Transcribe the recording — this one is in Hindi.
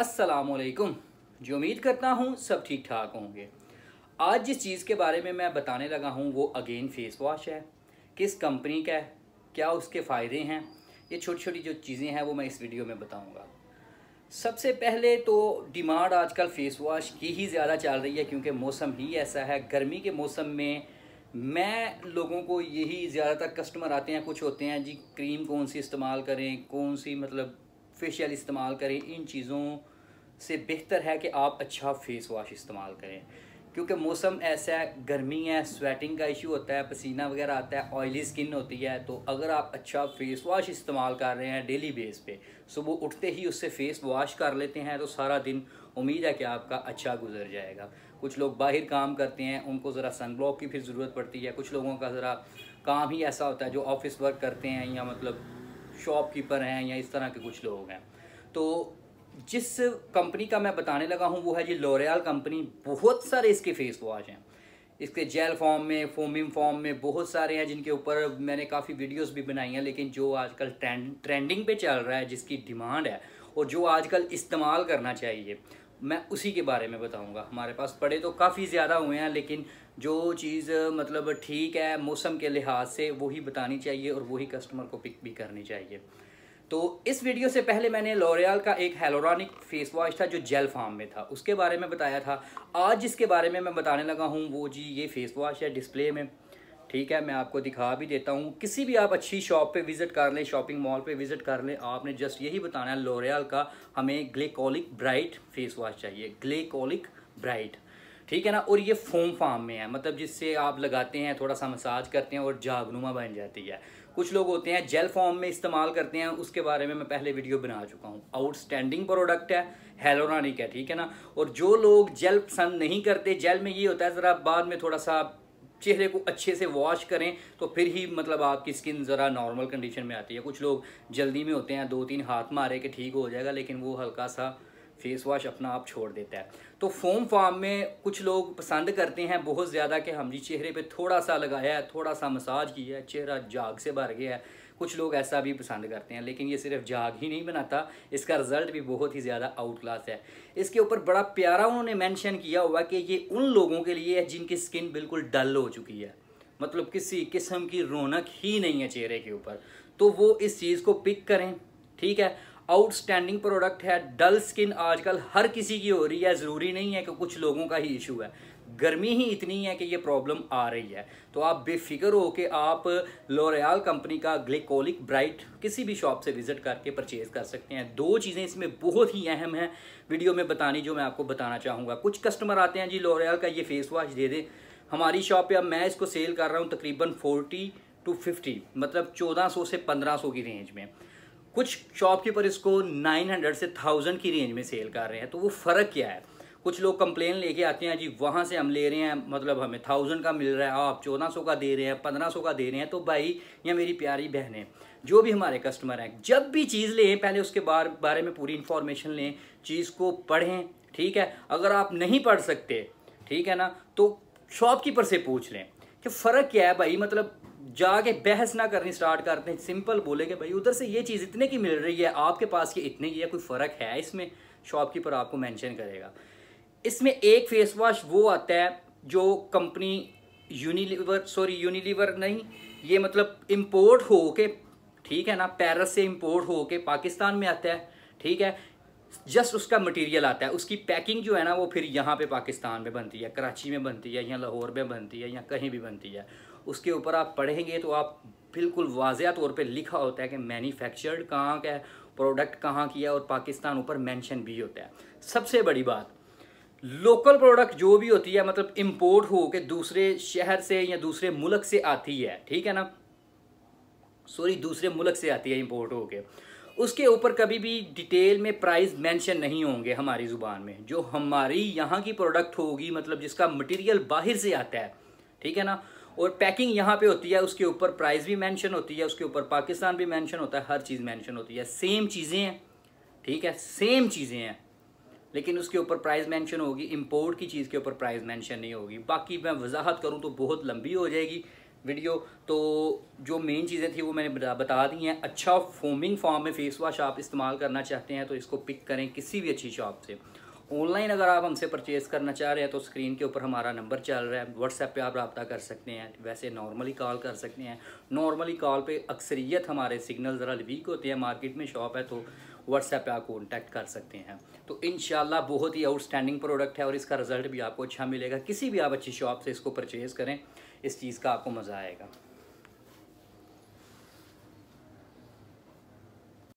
असलकुम जो उम्मीद करता हूँ सब ठीक ठाक होंगे आज जिस चीज़ के बारे में मैं बताने लगा हूँ वो अगेन फेस वॉश है किस कंपनी का है क्या उसके फ़ायदे हैं ये छोटी छोटी जो चीज़ें हैं वो मैं इस वीडियो में बताऊँगा सबसे पहले तो डिमांड आजकल फ़ेस वॉश की ही ज़्यादा चल रही है क्योंकि मौसम ही ऐसा है गर्मी के मौसम में मैं लोगों को यही ज़्यादातर कस्टमर आते हैं कुछ होते हैं जी क्रीम कौन सी इस्तेमाल करें कौन सी मतलब फेशियल इस्तेमाल करें इन चीज़ों से बेहतर है कि आप अच्छा फेस वाश इस्तेमाल करें क्योंकि मौसम ऐसा है गर्मी है स्वेटिंग का इशू होता है पसीना वगैरह आता है ऑयली स्किन होती है तो अगर आप अच्छा फेस वाश इस्तेमाल कर रहे हैं डेली बेस पे सुबह उठते ही उससे फेस वाश कर लेते हैं तो सारा दिन उम्मीद है कि आपका अच्छा गुजर जाएगा कुछ लोग बाहर काम करते हैं उनको ज़रा सन ब्लॉक की फिर ज़रूरत पड़ती है कुछ लोगों का ज़रा काम ही ऐसा होता है जो ऑफिस वर्क करते हैं या मतलब शॉपकीपर हैं या इस तरह के कुछ लोग हैं तो जिस कंपनी का मैं बताने लगा हूँ वो है जी लोरियाल कंपनी बहुत सारे इसके फेस वॉश हैं इसके जेल फॉर्म में फोमिंग फॉर्म में बहुत सारे हैं जिनके ऊपर मैंने काफ़ी वीडियोस भी बनाई हैं लेकिन जो आजकल ट्रेंड ट्रेंडिंग पे चल रहा है जिसकी डिमांड है और जो आजकल इस्तेमाल करना चाहिए मैं उसी के बारे में बताऊंगा हमारे पास पड़े तो काफ़ी ज़्यादा हुए हैं लेकिन जो चीज़ मतलब ठीक है मौसम के लिहाज से वही बतानी चाहिए और वही कस्टमर को पिक भी करनी चाहिए तो इस वीडियो से पहले मैंने लॉरियल का एक हेलोरॉनिक फेस वॉश था जो जेल फार्म में था उसके बारे में बताया था आज जिसके बारे में मैं बताने लगा हूँ वो जी ये फेस वॉश है डिस्प्ले में ठीक है मैं आपको दिखा भी देता हूँ किसी भी आप अच्छी शॉप पे विज़िट कर लें शॉपिंग मॉल पे विज़िट कर लें आपने जस्ट यही बताना है लोरियल का हमें ग्लेकोलिक ब्राइट फेस वॉश चाहिए ग्लेकोलिक ब्राइट ठीक है ना और ये फोम फार्म में है मतलब जिससे आप लगाते हैं थोड़ा सा मसाज करते हैं और जागनुमा बन जाती है कुछ लोग होते हैं जेल फॉर्म में इस्तेमाल करते हैं उसके बारे में मैं पहले वीडियो बना चुका हूँ आउटस्टैंडिंग प्रोडक्ट है हेलोरानिक है ठीक है ना और जो लोग जेल पसंद नहीं करते जेल में ये होता है ज़रा बाद में थोड़ा सा चेहरे को अच्छे से वॉश करें तो फिर ही मतलब आपकी स्किन ज़रा नॉर्मल कंडीशन में आती है कुछ लोग जल्दी में होते हैं दो तीन हाथ मारे कि ठीक हो जाएगा लेकिन वो हल्का सा फेस वॉश अपना आप छोड़ देता है तो फोम फार्म में कुछ लोग पसंद करते हैं बहुत ज़्यादा कि हम जी चेहरे पे थोड़ा सा लगाया है थोड़ा सा मसाज किया है चेहरा जाग से भर गया है कुछ लोग ऐसा भी पसंद करते हैं लेकिन ये सिर्फ जाग ही नहीं बनाता इसका रिज़ल्ट भी बहुत ही ज़्यादा आउट क्लास है इसके ऊपर बड़ा प्यारा उन्होंने मैंशन किया हुआ कि ये उन लोगों के लिए है जिनकी स्किन बिल्कुल डल हो चुकी है मतलब किसी किस्म की रौनक ही नहीं है चेहरे के ऊपर तो वो इस चीज़ को पिक करें ठीक है आउटस्टैंडिंग प्रोडक्ट है डल स्किन आजकल हर किसी की हो रही है ज़रूरी नहीं है कि कुछ लोगों का ही इशू है गर्मी ही इतनी है कि ये प्रॉब्लम आ रही है तो आप बेफिक्र हो के आप लोरियाल कंपनी का ग्लिकोलिक ब्राइट किसी भी शॉप से विज़िट करके परचेज़ कर सकते हैं दो चीज़ें इसमें बहुत ही अहम हैं वीडियो में बतानी जो मैं आपको बताना चाहूँगा कुछ कस्टमर आते हैं जी लोरियाल का ये फेस वॉश दे दें हमारी शॉप पर अब मैं इसको सेल कर रहा हूँ तकरीबन फोर्टी टू फिफ्टी मतलब चौदह सौ से पंद्रह सौ की रेंज में कुछ शॉपकीपर इसको नाइन हंड्रेड से थाउजेंड की रेंज में सेल कर रहे हैं तो वो फ़र्क क्या है कुछ लोग कंप्लेन लेके आते हैं जी वहाँ से हम ले रहे हैं मतलब हमें थाउजेंड का मिल रहा है आप चौदह सौ का दे रहे हैं पंद्रह सौ का दे रहे हैं तो भाई या मेरी प्यारी बहनें जो भी हमारे कस्टमर हैं जब भी चीज़ लें पहले उसके बार बारे में पूरी इन्फॉर्मेशन लें चीज़ को पढ़ें ठीक है अगर आप नहीं पढ़ सकते ठीक है ना तो शॉपकीपर से पूछ लें कि फ़र्क क्या है भाई मतलब जाके बहस ना करनी स्टार्ट करते हैं सिंपल बोले कि भाई उधर से ये चीज़ इतने की मिल रही है आपके पास ये इतने की है कोई फ़र्क है इसमें शॉपकीपर आपको मेंशन करेगा इसमें एक फेस वॉश वो आता है जो कंपनी यूनिलीवर सॉरी यूनिलीवर नहीं ये मतलब इम्पोर्ट हो के ठीक है ना पैरस से इम्पोर्ट हो के पाकिस्तान में आता है ठीक है जस्ट उसका मटेरियल आता है उसकी पैकिंग जो है ना वो फिर यहाँ पे पाकिस्तान में बनती है कराची में बनती है या लाहौर में बनती है या कहीं भी बनती है उसके ऊपर आप पढ़ेंगे तो आप बिल्कुल वाजह तौर पे लिखा होता है कि मैन्युफैक्चर्ड कहाँ का है प्रोडक्ट कहाँ की है और पाकिस्तान ऊपर मेंशन भी होता है सबसे बड़ी बात लोकल प्रोडक्ट जो भी होती है मतलब इम्पोर्ट हो के दूसरे शहर से या दूसरे मुल्क से आती है ठीक है ना सॉरी दूसरे मुल्क से आती है इम्पोर्ट हो के उसके ऊपर कभी भी डिटेल में प्राइस मेंशन नहीं होंगे हमारी ज़ुबान में जो हमारी यहाँ की प्रोडक्ट होगी मतलब जिसका मटेरियल बाहर से आता है ठीक है ना और पैकिंग यहाँ पे होती है उसके ऊपर प्राइस भी मेंशन होती है उसके ऊपर पाकिस्तान भी मेंशन होता है हर चीज़ मेंशन होती है सेम चीज़ें हैं ठीक है सेम चीज़ें हैं लेकिन उसके ऊपर प्राइस मेंशन होगी इंपोर्ट की चीज़ के ऊपर प्राइस मेंशन नहीं होगी बाकी मैं वजाहत करूँ तो बहुत लंबी हो जाएगी वीडियो तो जो मेन चीज़ें थी वो मैंने बता दी हैं अच्छा फोमिंग फॉर्म में फेस वाश आप इस्तेमाल करना चाहते हैं तो इसको पिक करें किसी भी अच्छी शॉप से ऑनलाइन अगर आप हमसे परचेज़ करना चाह रहे हैं तो स्क्रीन के ऊपर हमारा नंबर चल रहा है व्हाट्सएप पे आप रब्ता कर सकते हैं वैसे नॉर्मली कॉल कर सकते हैं नॉर्मली कॉल पे अक्सरियत हमारे सिग्नल ज़रा वीक होते हैं मार्केट में शॉप है तो व्हाट्सएप पे आप कॉन्टैक्ट कर सकते हैं तो इन बहुत ही आउटस्टैंडिंग प्रोडक्ट है और इसका रिजल्ट भी आपको अच्छा मिलेगा किसी भी आप अच्छी शॉप से इसको परचेज़ करें इस चीज़ का आपको मज़ा आएगा